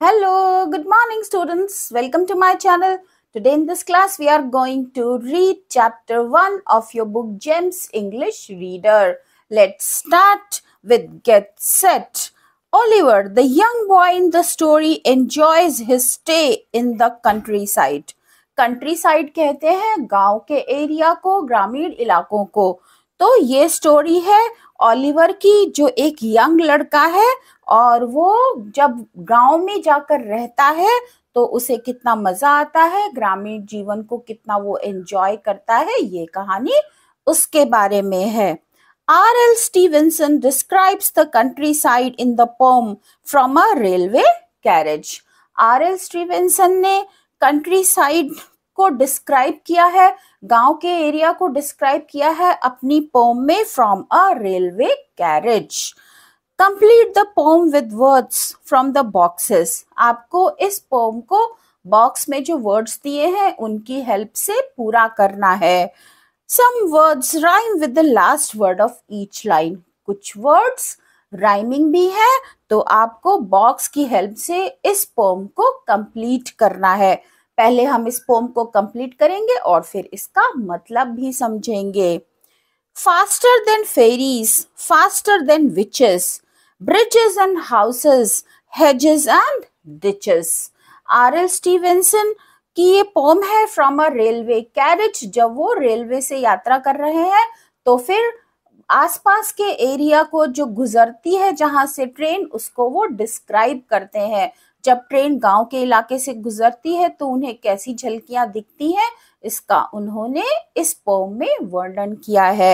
Hello, good morning students. Welcome to my channel. Today in this class we are going to read chapter 1 of your book Gems English Reader. Let's start with Get Set. Oliver, the young boy in the story enjoys his stay in the countryside. Countryside कहते हैं गांव के area को ग्रामीण इलाकों को तो ये स्टोरी है ओलिवर की जो एक यंग लड़का है और वो जब गांव में जाकर रहता है तो उसे कितना मजा आता है ग्रामीण जीवन को कितना वो एंजॉय करता है ये कहानी उसके बारे में है R L Stevenson describes the countryside in the poem from a railway carriage R L Stevenson ने कंट्री साइड को डिस्क्राइब किया है गांव के एरिया को डिस्क्राइब किया है अपनी पोम में from a railway carriage complete the poem with words from the boxes आपको इस पोम को बॉक्स में जो वर्ड्स दिए हैं उनकी हेल्प से पूरा करना है some words rhyme with the last word of each line कुछ वर्ड्स राइमिंग भी है तो आपको बॉक्स की हेल्प से इस पोम को कंप्लीट करना है पहले हम इस पोम को कंप्लीट करेंगे और फिर इसका मतलब भी समझेंगे faster than fairies faster than witches bridges and houses hedges and ditches R L Stevenson की ये पोम है फ्रॉम अ रेलवे कैरेज जब वो रेलवे से यात्रा कर रहे हैं तो फिर आसपास के एरिया को जो गुजरती है जहां से ट्रेन उसको वो डिस्क्राइब करते हैं जब ट्रेन गांव के इलाके से गुजरती है तो उन्हें कैसी झलकियां दिखती हैं इसका उन्होंने इस पोम में वर्णन किया है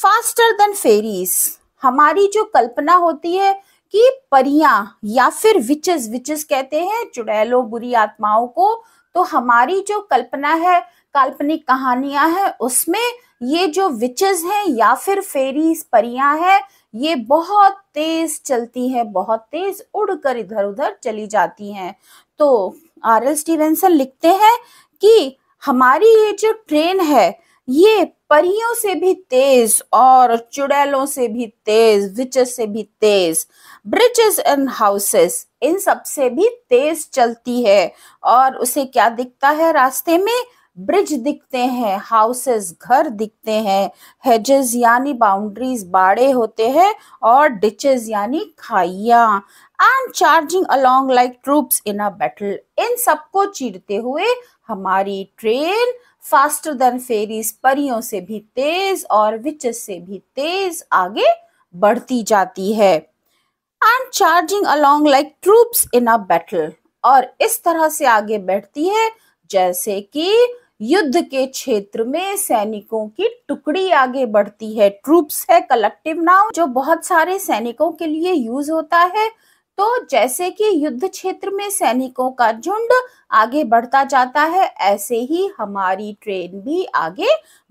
फास्टर देन फेरीज हमारी जो कल्पना होती है कि परियां या फिर विचेस विचेस कहते हैं चुड़ैलों बुरी आत्माओं को तो हमारी जो कल्पना है काल्पनिक कहानियां हैं उसमें ये जो विचेस हैं या फिर फेरीज परियां हैं ये बहुत तेज चलती हैं बहुत तेज उड़कर इधर उधर चली जाती हैं तो आर एल स्टीवेंसन लिखते हैं कि हमारी ये जो ट्रेन है ये परियों से भी तेज और चुड़ैलों से भी तेज विचेस से भी तेज ब्रिजेस एंड हाउसेस इन सब से भी तेज चलती है और उसे क्या दिखता है रास्ते में ब्रिज दिखते हैं हाउसेस घर दिखते हैं हेजेस यानी बाउंड्रीज बाड़े होते हैं और डिचेस यानी खाइया and charging along like troops in a battle इन सबको चीरते हुए हमारी ट्रेन फास्टर देन फेरीज परियों से भी तेज और विचेस से भी तेज आगे बढ़ती जाती है and charging along like troops in a battle और इस तरह से आगे बढ़ती है जैसे कि युद्ध के क्षेत्र में सैनिकों की टुकड़ी आगे बढ़ती है ट्रूप्स है कलेक्टिव नाउ जो बहुत सारे सैनिकों के लिए यूज होता है तो जैसे कि युद्ध क्षेत्र में सैनिकों का झुंड आगे बढ़ता जाता है ऐसे ही हमारी ट्रेन भी आगे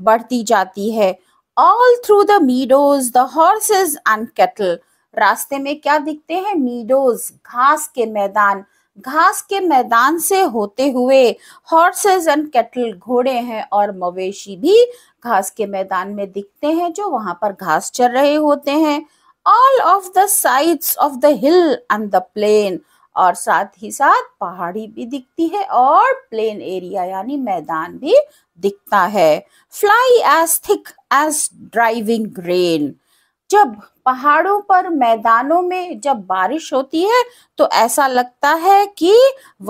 बढ़ती जाती है all through the meadows the horses and cattle रास्ते में क्या दिखते हैं मीडोज घास के मैदान घास के मैदान से होते हुए हॉर्सेज एंड कैटल घोड़े हैं और मवेशी भी घास के मैदान में दिखते हैं जो वहां पर घास चर रहे होते हैं all of the sides of the hill and the plain और साथ ही साथ पहाड़ी भी दिखती है और प्लेन एरिया यानी मैदान भी दिखता है fly as thick as driving rain जब पहाड़ों पर मैदानों में जब बारिश होती है तो ऐसा लगता है कि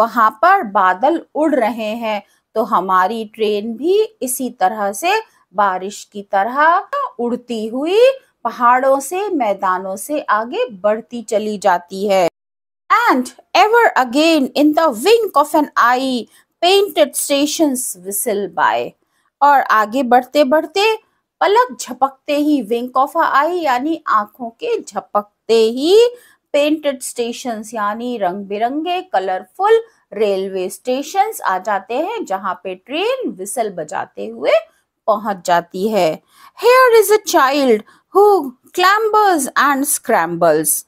वहां पर बादल उड़ रहे हैं तो हमारी ट्रेन भी इसी तरह से बारिश की तरह उड़ती हुई पहाड़ों से मैदानों से आगे बढ़ती चली जाती है and ever again in the wink of an eye painted station whistle by और आगे बढ़ते बढ़ते पलक झपकते ही विंक ऑफ आई यानी आंखों के झपकते ही पेंटेड स्टेशन यानी रंग बिरंगे कलरफुल रेलवे स्टेशन आ जाते हैं जहां पे ट्रेन विसल बजाते हुए पहुंच जाती है here is a child who clambers and scrambles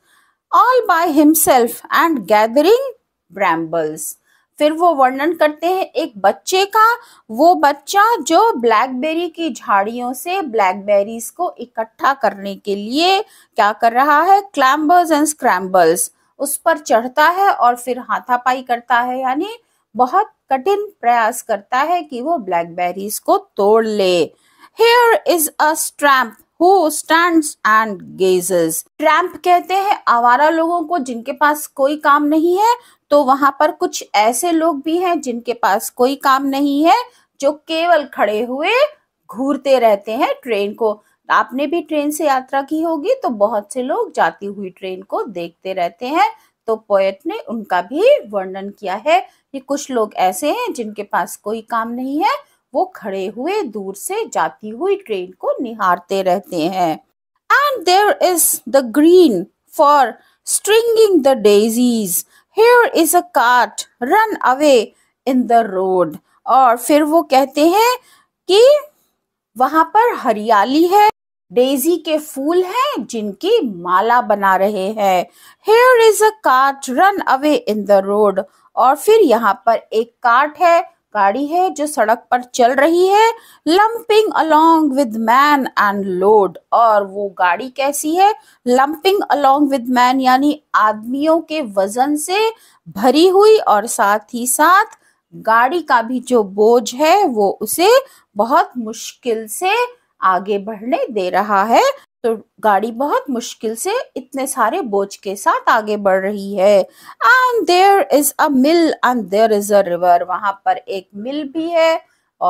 all by himself and gathering brambles फिर वो वर्णन करते हैं एक बच्चे का वो बच्चा जो ब्लैकबेरी की झाड़ियों से ब्लैकबेरीज को इकट्ठा करने के लिए क्या कर रहा है क्लैम्बर्स एंड स्क्रैम्बल्स उस पर चढ़ता है और फिर हाथापाई करता है यानी बहुत कठिन प्रयास करता है कि वो ब्लैकबेरीज को तोड़ ले here is a tramp who stands and gazes tramp कहते हैं आवारा लोगों को जिनके पास कोई काम नहीं है तो वहां पर कुछ ऐसे लोग भी हैं जिनके पास कोई काम नहीं है जो केवल खड़े हुए घूरते रहते हैं ट्रेन को आपने भी ट्रेन से यात्रा की होगी तो बहुत से लोग जाती हुई ट्रेन को देखते रहते हैं तो पोएट ने उनका भी वर्णन किया है कि कुछ लोग ऐसे हैं जिनके पास कोई काम नहीं है वो खड़े हुए दूर से जाती हुई ट्रेन को निहारते रहते हैं and there is the green for stringing the daisies here is a cart run away in the road और फिर वो कहते हैं कि वहां पर हरियाली है डेजी के फूल हैं जिनकी माला बना रहे हैं here is a cart run away in the road और फिर यहाँ पर एक कार्ट है गाड़ी है जो सड़क पर चल रही है lumping along with man and load और वो गाड़ी कैसी है लंपिंग अलोंग विद मैन यानी आदमियों के वजन से भरी हुई और साथ ही साथ गाड़ी का भी जो बोझ है वो उसे बहुत मुश्किल से आगे बढ़ने दे रहा है तो गाड़ी बहुत मुश्किल से इतने सारे बोझ के साथ आगे बढ़ रही है and there is a mill and there is a river वहां पर एक मिल भी है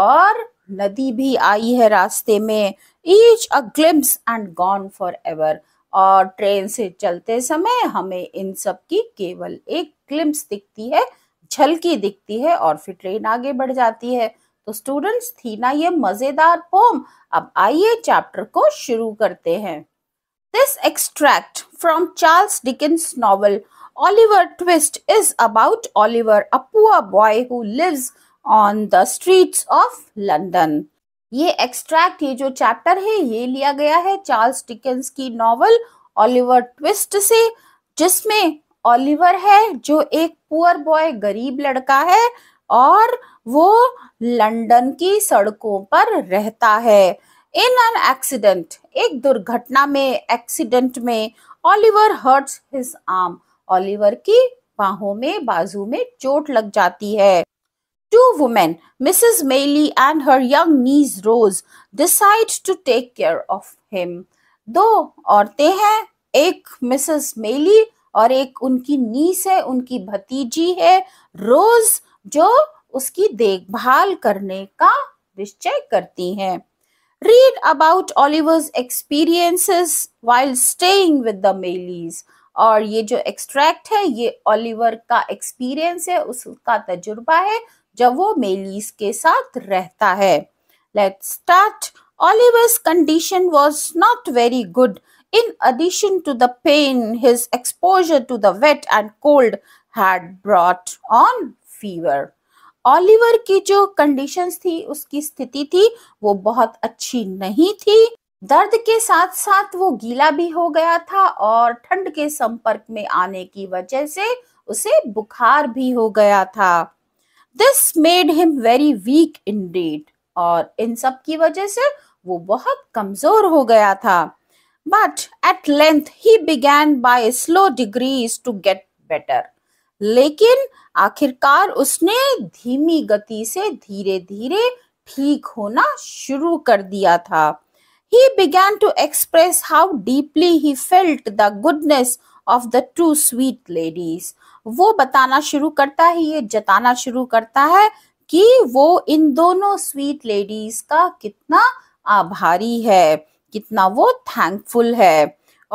और नदी भी आई है रास्ते में each a glimpse and gone for ever और ट्रेन से चलते समय हमें इन सब की केवल एक ग्लिम्स दिखती है झलकी दिखती है और फिर ट्रेन आगे बढ़ जाती है तो स्टूडेंट्स थी ना ये मजेदार पोम अब आइए चैप्टर को शुरू करते हैं this extract from Charles Dickens novel Oliver Twist is about Oliver, a poor boy who lives on the streets of London ये एक्सट्रैक्ट ये जो चैप्टर है ये लिया गया है चार्ल्स डिकेंस की नॉवल ओलिवर ट्विस्ट से जिसमें ओलिवर है जो एक पुअर बॉय गरीब लड़का है और वो लंदन की सड़कों पर रहता है इन एन एक्सीडेंट एक दुर्घटना में एक्सीडेंट में Oliver hurts his arm Oliver की बाहों में बाजू में चोट लग जाती है two women Mrs Maylie and her young niece Rose decide to take care of him दो औरतें हैं एक मिसेस मेली और एक उनकी नीस है उनकी भतीजी है रोज जो उसकी देखभाल करने का निश्चय करती है read about Oliver's experiences while staying with the Maylies और ये जो एक्सट्रैक्ट है ये ऑलिवर का एक्सपीरियंस है उसका तजुर्बा है जब वो मेलीज के साथ रहता है let start Oliver's condition was not very good in addition to the pain his exposure to the wet and cold had brought on fever Oliver की जो कंडीशंस थी उसकी स्थिति थी वो बहुत अच्छी नहीं थी दर्द के साथ साथ वो गीला भी हो गया था और ठंड के संपर्क में आने की वजह से उसे बुखार भी हो गया था this made him very weak इन डेट और इन सब की वजह से वो बहुत कमजोर हो गया था but at length he began by slow degrees to get better लेकिन आखिरकार उसने धीमी गति से धीरे धीरे ठीक होना शुरू कर दिया था he began to express how deeply he felt the goodness of the two sweet ladies. वो बताना शुरू करता है ये जताना शुरू करता है कि वो इन दोनों स्वीट लेडीज का कितना आभारी है कितना वो थैंकफुल है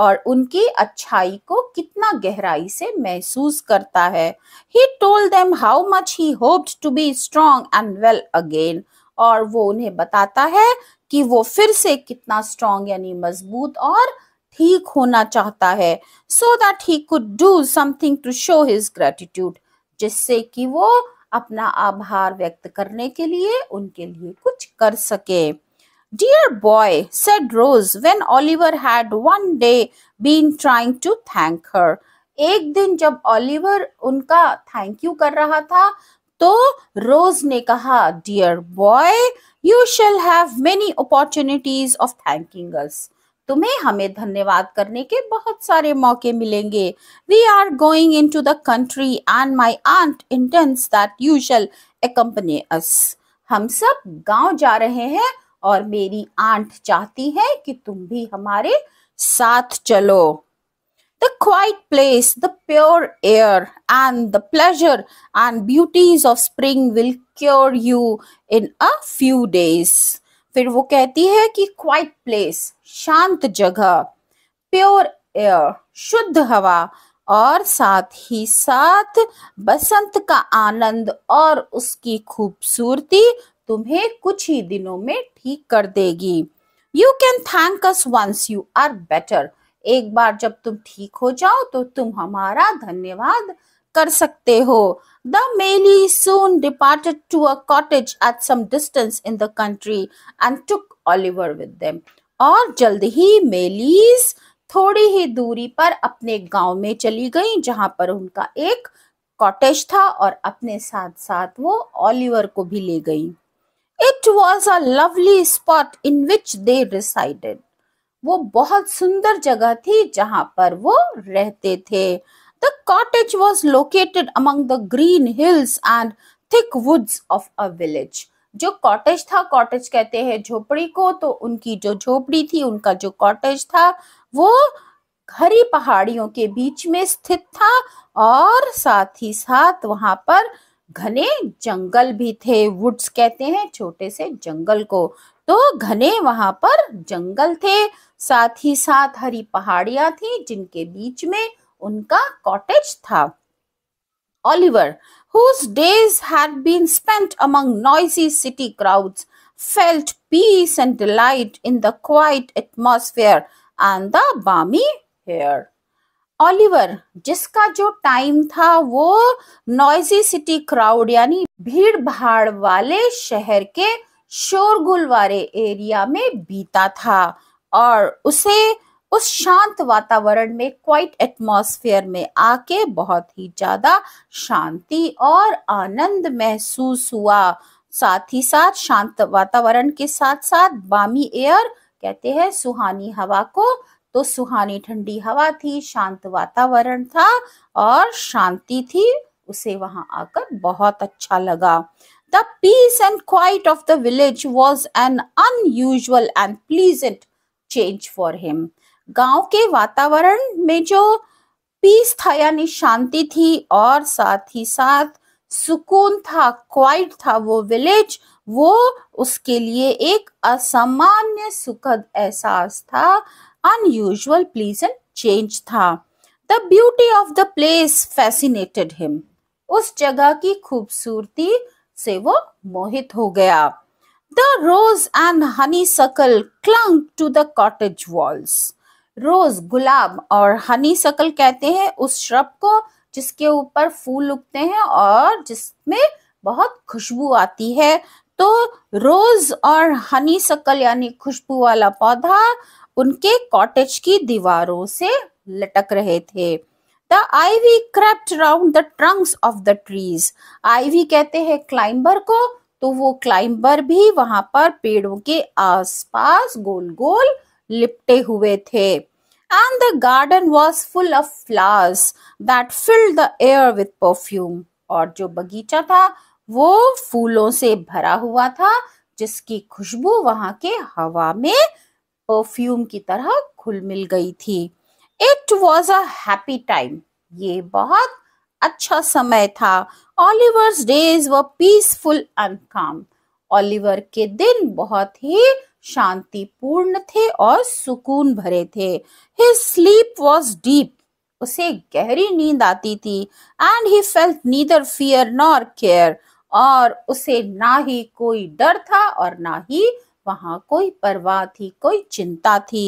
और उनकी अच्छाई को कितना गहराई से महसूस करता है he told them how much he hoped to be strong and well again और वो उन्हें बताता है कि वो फिर से कितना स्ट्रांग यानी मजबूत और ठीक होना चाहता है so that he could do something to show his gratitude जिससे कि वो अपना आभार व्यक्त करने के लिए उनके लिए कुछ कर सके Dear boy, said Rose when Oliver had one day been trying to thank her. ek din jab oliver unka thank you kar raha tha to rose ne kaha dear boy you shall have many opportunities of thanking us तुम्हें हमें धन्यवाद करने के बहुत सारे मौके मिलेंगे we are going into the country and my aunt intends that you shall accompany us हम सब गांव जा रहे हैं और मेरी आंट चाहती है कि तुम भी हमारे साथ चलो the quiet place the pure air and the pleasure and beauties of spring will cure you in a few days फिर वो कहती है कि क्वाइट प्लेस शांत जगह प्योर एयर शुद्ध हवा और साथ ही साथ बसंत का आनंद और उसकी खूबसूरती तुम्हें कुछ ही दिनों में ठीक कर देगी you can thank us once you are better एक बार जब तुम ठीक हो जाओ तो तुम हमारा धन्यवाद कर सकते हो the Maylies soon departed to a cottage at some distance in the country and took Oliver with them और जल्द ही मेलीज थोड़ी ही दूरी पर अपने गांव में चली गई जहां पर उनका एक कॉटेज था और अपने साथ साथ वो ओलिवर को भी ले गई it was a lovely spot in which they resided वो बहुत सुंदर जगह थी जहां पर वो रहते थे the cottage was located among the green hills and thick woods of a village जो कॉटेज था कॉटेज कहते हैं झोपड़ी को तो उनकी जो झोपड़ी थी उनका जो कॉटेज था वो हरी पहाड़ियों के बीच में स्थित था और साथ ही साथ वहां पर घने जंगल भी थे वुड्स कहते हैं छोटे से जंगल को तो घने वहां पर जंगल थे साथ ही साथ हरी पहाड़ियां थी जिनके बीच में उनका कॉटेज था Oliver whose days had been spent among noisy city crowds felt peace and delight in the quiet atmosphere and the balmy air Oliver जिसका जो टाइम था वो नॉइजी सिटी क्राउड यानी भीड़ भाड़ वाले शहर के शोरगुल वाले एरिया में बीता था और उसे उस शांत वातावरण में क्वाइट एटमॉस्फेयर में आके बहुत ही ज्यादा शांति और आनंद महसूस हुआ साथ ही साथ शांत वातावरण के साथ साथ बामी एयर कहते हैं सुहानी हवा को तो सुहानी ठंडी हवा थी शांत वातावरण था और शांति थी उसे वहां आकर बहुत अच्छा लगा the peace and quiet of the village was an unusual and pleasant change for him गांव के वातावरण में जो पीस था यानी शांति थी और साथ ही साथ सुकून था क्वाइट था वो विलेज वो उसके लिए एक असामान्य सुखद एहसास था unusual एंड चेंज था the beauty of the place fascinated him उस जगह की खूबसूरती से वो मोहित हो गया the rose and honeysuckle clung to the walls rose गुलाब और हनी सकल कहते हैं उस श्रब को जिसके ऊपर फूल उगते हैं और जिसमें बहुत खुशबू आती है तो रोज और हनी सकल यानी खुशबू वाला पौधा उनके कॉटेज की दीवारों से लटक रहे थे the ivy crept round the trunks of the trees ivy कहते हैं क्लाइंबर को तो वो क्लाइंबर भी वहां पर पेड़ों के आसपास गोल गोल लिपटे हुए थे and the garden was full of flowers that filled the air with perfume और जो बगीचा था वो फूलों से भरा हुआ था जिसकी खुशबू वहां के हवा में परफ्यूम की तरह खुल मिल गई थी इट वॉज अप्पी टाइम ये बहुत अच्छा समय था Oliver days were peaceful and calm Oliver के दिन बहुत ही शांतिपूर्ण थे और सुकून भरे थे His sleep was deep. उसे गहरी नींद आती थी and he felt neither fear nor care और उसे ना ही कोई डर था और ना ही वहां कोई परवाह थी कोई चिंता थी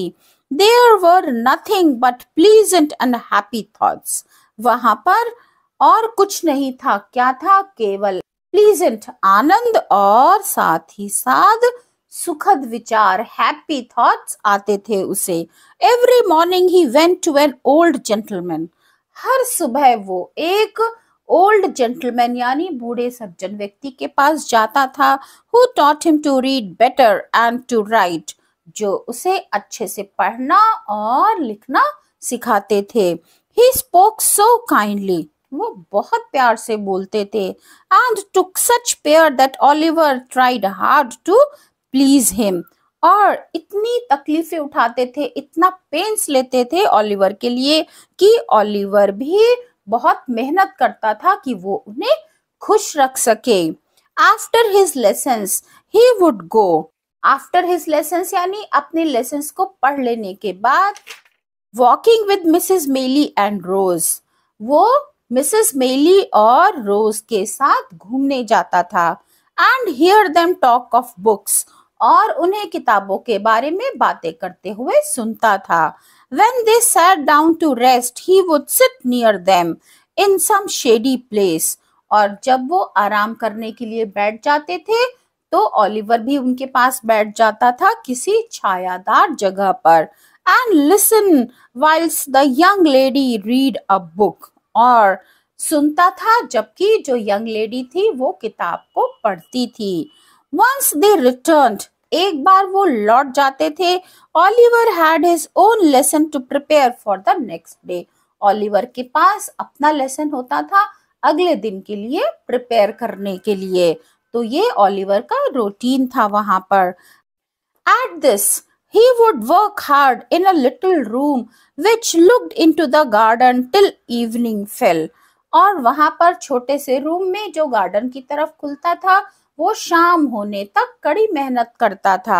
there were nothing but pleasant and happy thoughts वहां पर और कुछ नहीं था क्या था केवल प्लीजेंट आनंद और साथ ही साथ सुखद विचार हैप्पी थॉट्स आते थे उसे every morning he went to an old gentleman हर सुबह वो एक ओल्ड जेंटलमैन यानी बूढ़े सज्जन व्यक्ति के पास जाता था who taught him to read better and to write जो उसे अच्छे से पढ़ना और लिखना सिखाते थे ही स्पोक सो काइंडली वो बहुत प्यार से बोलते थे एंड टुक सच पेयर that Oliver tried hard to please him और इतनी तकलीफें उठाते थे इतना पेंस लेते थे ओलिवर के लिए कि ओलिवर भी बहुत मेहनत करता था कि वो उन्हें खुश रख सके after his lessons he would go after his lessons यानी अपने लेसन्स को पढ़ लेने के बाद walking with Mrs Maylie and Rose वो मिसेस मेली और रोज के साथ घूमने जाता था and hear them talk of books और उन्हें किताबों के बारे में बातें करते हुए सुनता था When they sat down to rest, he would sit near them in some shady place. और जब वो आराम करने के लिए बैठ जाते थे तो ओलिवर भी उनके पास बैठ जाता था किसी छायादार जगह पर and listen while the young lady read a book और सुनता था जबकि जो यंग लेडी थी वो किताब को पढ़ती थी वंस दे रिटर्न्ड एक बार वो लौट जाते थे Oliver had his own lesson to prepare for the next day Oliver के पास अपना लेसन होता था अगले दिन के लिए प्रिपेयर करने के लिए तो ये ओलिवर का रूटीन था वहां पर at this he would work hard in a little room which looked into the garden till evening fell और वहां पर छोटे से रूम में जो गार्डन की तरफ खुलता था वो शाम होने तक कड़ी मेहनत करता था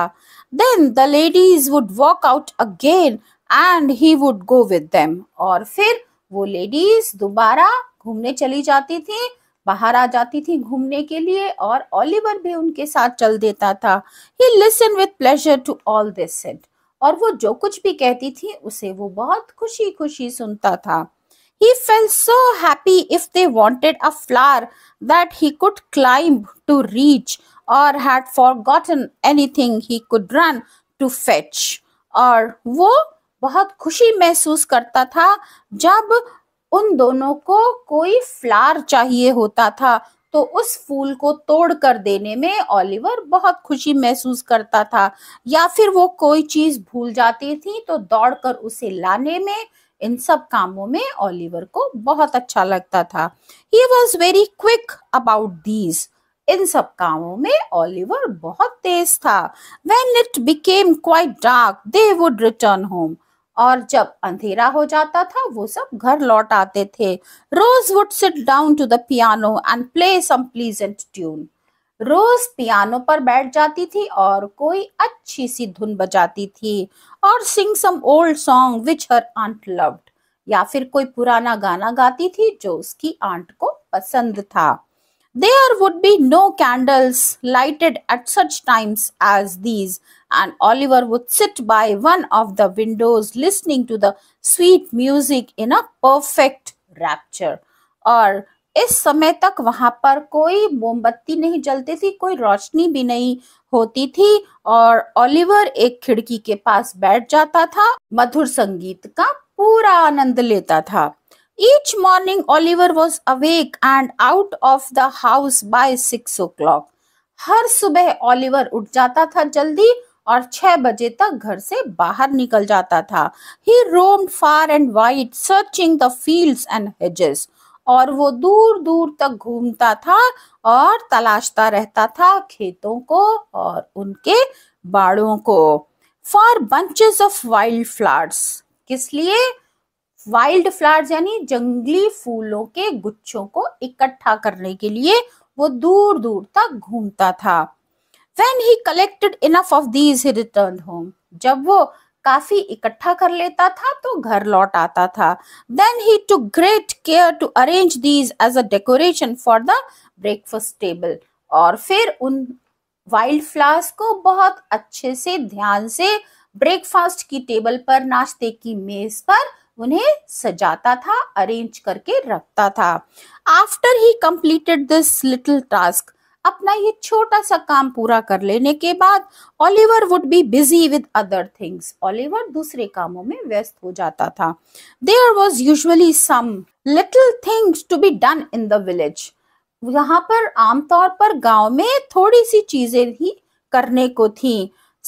then the ladies would walk out again and he would go with them और फिर वो लेडीज दोबारा घूमने चली जाती थी बाहर आ जाती थी घूमने के लिए और ओलिवर भी उनके साथ चल देता था he listen with pleasure to all this said और वो जो कुछ भी कहती थी उसे वो बहुत खुशी खुशी सुनता था He felt so happy if they wanted a flower that he could climb to reach or had forgotten anything he could run to fetch or wo bahut khushi mehsoos karta tha jab un dono ko koi flower chahiye hota tha तो उस फूल को तोड़ कर देने में Oliver बहुत खुशी महसूस करता था या फिर वो कोई चीज भूल जाती थी तो दौड़कर उसे लाने में इन सब कामों में ओलिवर को बहुत अच्छा लगता था he was very quick about these इन सब कामों में ओलिवर बहुत तेज था when it became quite dark they would return home और जब अंधेरा हो जाता था वो सब घर लौट आते थे Rose would sit down to the piano and play some pleasant tune Rose piano पर बैठ जाती थी और कोई अच्छी सी धुन बजाती थी और sing some old song which her aunt loved या फिर कोई पुराना गाना गाती थी जो उसकी आंट को पसंद था there would be no candles lighted at such times as these and Oliver would sit by one of the windows listening to the sweet music in a perfect rapture और इस समय तक वहां पर कोई मोमबत्ती नहीं जलती थी कोई रोशनी भी नहीं होती थी और ओलिवर एक खिड़की के पास बैठ जाता था मधुर संगीत का पूरा आनंद लेता था morning Oliver was awake and out of the house by six o'clock हर सुबह ओलिवर उठ जाता था जल्दी और छह बजे तक घर से बाहर निकल जाता था he roam far and wide searching the field and hedges और वो दूर दूर तक घूमता था और तलाशता रहता था खेतों को और उनके बाड़ों को for bunches of wild flowers किस लिए वाइल्ड फ्लावर्स यानी जंगली फूलों के गुच्छों को इकट्ठा करने के लिए वो दूर दूर तक घूमता था when he collected enough of these he return home जब वो काफी इकट्ठा कर लेता था तो घर लौट आता था then he took great care to arrange these as a decoration for the breakfast table और फिर उन वाइल्ड फ्लावर्स को बहुत अच्छे से ध्यान से ब्रेकफास्ट की टेबल पर नाश्ते की मेज पर उन्हें सजाता था अरेंज करके रखता था after he completed this little task अपना ये छोटा सा काम पूरा कर लेने के बाद Oliver would be busy with other things Oliver दूसरे कामों में व्यस्त हो जाता था there was usually some little things to be done in the village यहाँ पर आमतौर पर गांव में थोड़ी सी चीजें ही करने को थी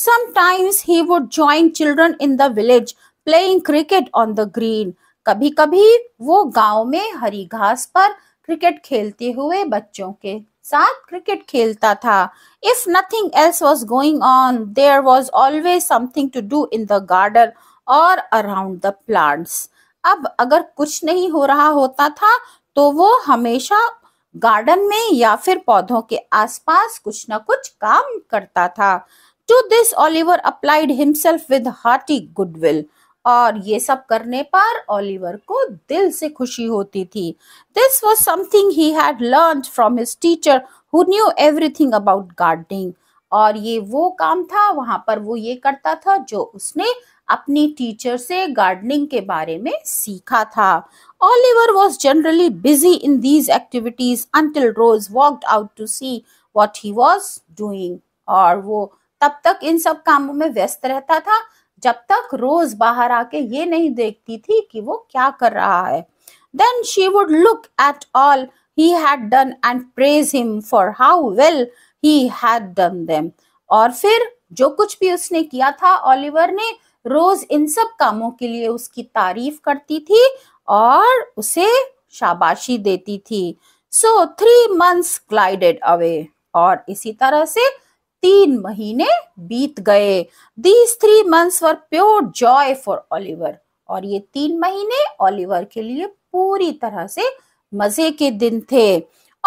sometimes he would join children in the village playing cricket on the green कभी कभी वो गांव में हरी घास पर क्रिकेट खेलते हुए बच्चों के साथ क्रिकेट खेलता था if nothing else was going on there was always something to do in the garden और अराउंड द प्लांट्स अब अगर कुछ नहीं हो रहा होता था तो वो हमेशा गार्डन में या फिर पौधों के आसपास कुछ ना कुछ काम करता था to this Oliver applied himself with hearty goodwill और ये सब करने पर ओलिवर को दिल से खुशी होती थी this was something he had learn from his teacher who knew everything about gardening और ये वो काम था वहां पर वो ये करता था जो उसने अपनी टीचर से गार्डनिंग के बारे में सीखा था Oliver was generally busy in these activities until Rose walked out to see what he was doing और वो तब तक इन सब कामों में व्यस्त रहता था जब तक रोज बाहर आके ये नहीं देखती थी कि वो क्या कर रहा है then she would look at all he had done and praise him for how well he had done them और फिर जो कुछ भी उसने किया था ओलिवर ने रोज इन सब कामों के लिए उसकी तारीफ करती थी और उसे शाबाशी देती थी so three months glided away और इसी तरह से तीन महीने बीत गए these three months were pure joy for Oliver और ये तीन महीने ओलिवर के लिए पूरी तरह से मजे के दिन थे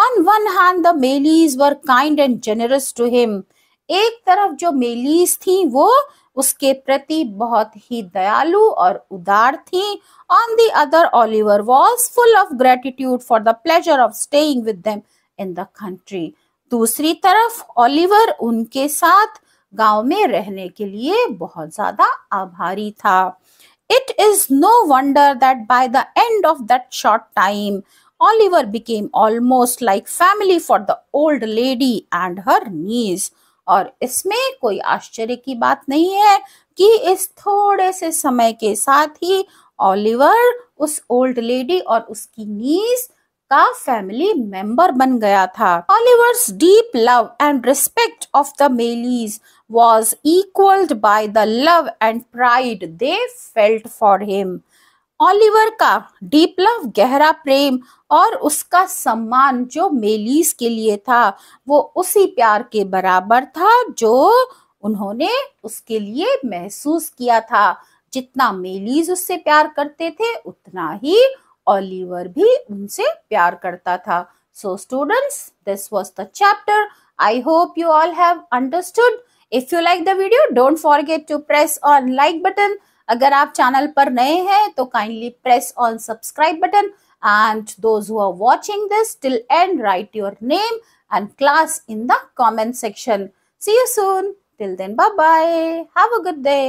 on one hand the Maylies were kind and generous to him एक तरफ जो मेलीज थी वो उसके प्रति बहुत ही दयालु और उदार थी on the other Oliver was full of gratitude for the pleasure of staying with them in the country दूसरी तरफ ओलिवर उनके साथ गांव में रहने के लिए बहुत ज्यादा आभारी था it is no wonder that by the end of that short time Oliver became almost like family for the old lady and her niece और इसमें कोई आश्चर्य की बात नहीं है कि इस थोड़े से समय के साथ ही ओलिवर उस ओल्ड लेडी और उसकी नीज़ का फैमिली मेंबर बन गया था Oliver's deep love and respect of the Maylies was equalled by the love and pride they felt for him Oliver का डीप लव गहरा प्रेम और उसका सम्मान जो मेलीज के लिए था वो उसी प्यार के बराबर था जो उन्होंने उसके लिए महसूस किया था जितना मेलीज उससे प्यार करते थे उतना ही ओलिवर भी उनसे प्यार करता था so students this was the chapter I hope you all have understood if you like the video don't forget to press on like button अगर आप चैनल पर नए हैं तो kindly press on subscribe button and those who are watching this till end write your name and class in the comment section see you soon till then bye bye have a good day